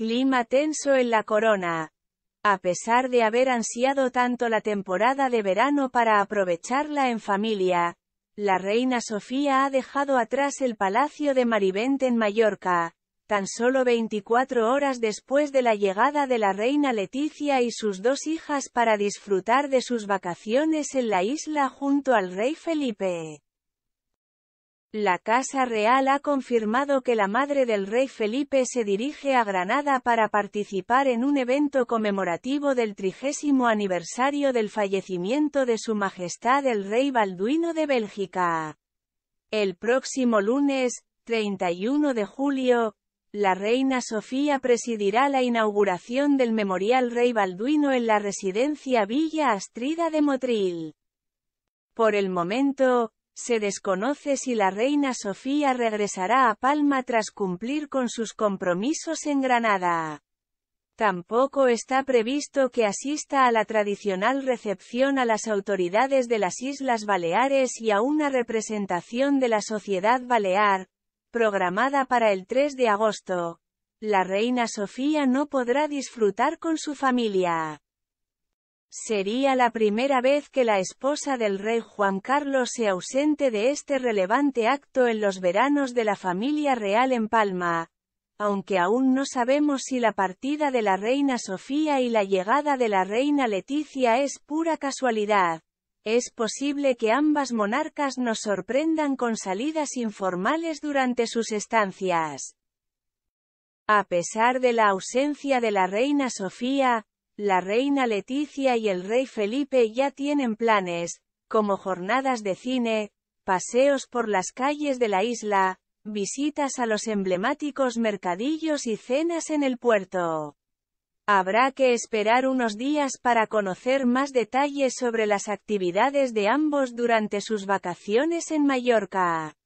Clima tenso en la corona. A pesar de haber ansiado tanto la temporada de verano para aprovecharla en familia, la reina Sofía ha dejado atrás el palacio de Marivent en Mallorca, tan solo 24 horas después de la llegada de la reina Leticia y sus dos hijas para disfrutar de sus vacaciones en la isla junto al rey Felipe. La Casa Real ha confirmado que la madre del rey Felipe se dirige a Granada para participar en un evento conmemorativo del trigésimo aniversario del fallecimiento de su majestad el rey Balduino de Bélgica. El próximo lunes, 31 de julio, la reina Sofía presidirá la inauguración del Memorial Rey Balduino en la residencia Villa Astrida de Motril. Por el momento, se desconoce si la reina Sofía regresará a Palma tras cumplir con sus compromisos en Granada. Tampoco está previsto que asista a la tradicional recepción a las autoridades de las Islas Baleares y a una representación de la sociedad balear, programada para el 3 de agosto. La reina Sofía no podrá disfrutar con su familia. Sería la primera vez que la esposa del rey Juan Carlos se ausente de este relevante acto en los veranos de la familia real en Palma, aunque aún no sabemos si la partida de la reina Sofía y la llegada de la reina Leticia es pura casualidad. Es posible que ambas monarcas nos sorprendan con salidas informales durante sus estancias. A pesar de la ausencia de la reina Sofía, la reina Leticia y el rey Felipe ya tienen planes, como jornadas de cine, paseos por las calles de la isla, visitas a los emblemáticos mercadillos y cenas en el puerto. Habrá que esperar unos días para conocer más detalles sobre las actividades de ambos durante sus vacaciones en Mallorca.